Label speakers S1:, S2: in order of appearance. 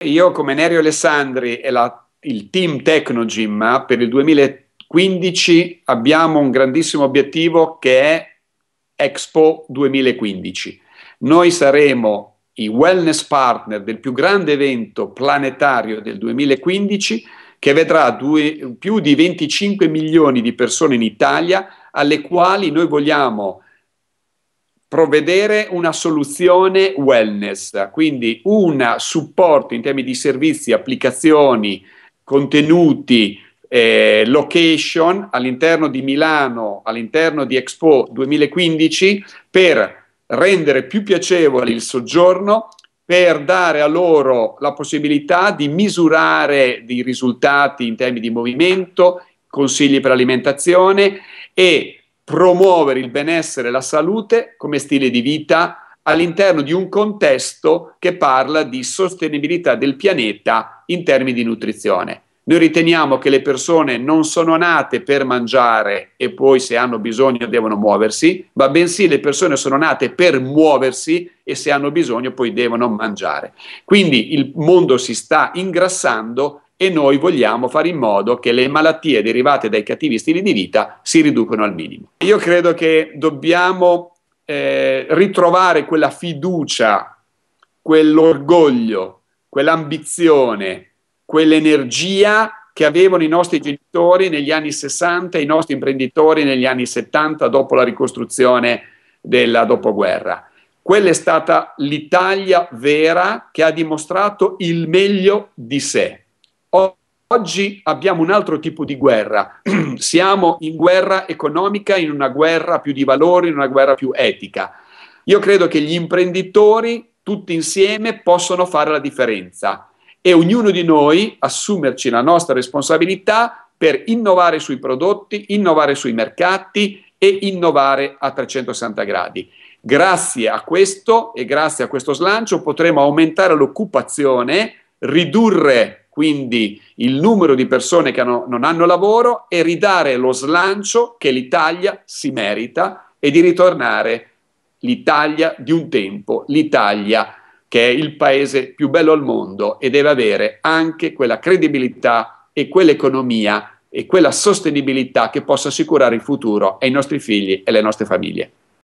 S1: Io come Nerio Alessandri e la, il team Tecnogym per il 2015 abbiamo un grandissimo obiettivo che è Expo 2015. Noi saremo i wellness partner del più grande evento planetario del 2015 che vedrà due, più di 25 milioni di persone in Italia alle quali noi vogliamo provvedere una soluzione wellness, quindi un supporto in termini di servizi, applicazioni, contenuti, eh, location all'interno di Milano, all'interno di Expo 2015 per rendere più piacevole il soggiorno, per dare a loro la possibilità di misurare dei risultati in termini di movimento, consigli per l'alimentazione e promuovere il benessere e la salute come stile di vita all'interno di un contesto che parla di sostenibilità del pianeta in termini di nutrizione. Noi riteniamo che le persone non sono nate per mangiare e poi se hanno bisogno devono muoversi, ma bensì le persone sono nate per muoversi e se hanno bisogno poi devono mangiare. Quindi il mondo si sta ingrassando e noi vogliamo fare in modo che le malattie derivate dai cattivi stili di vita si riducano al minimo. Io credo che dobbiamo eh, ritrovare quella fiducia, quell'orgoglio, quell'ambizione, quell'energia che avevano i nostri genitori negli anni 60 e i nostri imprenditori negli anni 70 dopo la ricostruzione della dopoguerra. Quella è stata l'Italia vera che ha dimostrato il meglio di sé Oggi abbiamo un altro tipo di guerra, siamo in guerra economica, in una guerra più di valori, in una guerra più etica. Io credo che gli imprenditori tutti insieme possono fare la differenza e ognuno di noi assumerci la nostra responsabilità per innovare sui prodotti, innovare sui mercati e innovare a 360 gradi. Grazie a questo e grazie a questo slancio potremo aumentare l'occupazione, ridurre quindi il numero di persone che hanno, non hanno lavoro e ridare lo slancio che l'Italia si merita e di ritornare l'Italia di un tempo, l'Italia che è il paese più bello al mondo e deve avere anche quella credibilità e quell'economia e quella sostenibilità che possa assicurare il futuro ai nostri figli e alle nostre famiglie.